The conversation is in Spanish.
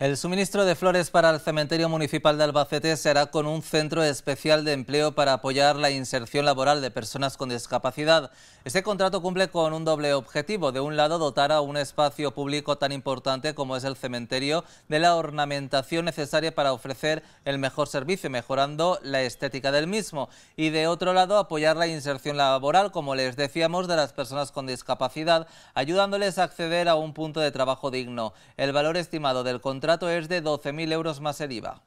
El suministro de flores para el cementerio municipal de Albacete será con un centro especial de empleo para apoyar la inserción laboral de personas con discapacidad. Este contrato cumple con un doble objetivo. De un lado, dotar a un espacio público tan importante como es el cementerio de la ornamentación necesaria para ofrecer el mejor servicio, mejorando la estética del mismo. Y de otro lado, apoyar la inserción laboral, como les decíamos, de las personas con discapacidad, ayudándoles a acceder a un punto de trabajo digno. El valor estimado del contrato el contrato es de 12.000 euros más el IVA.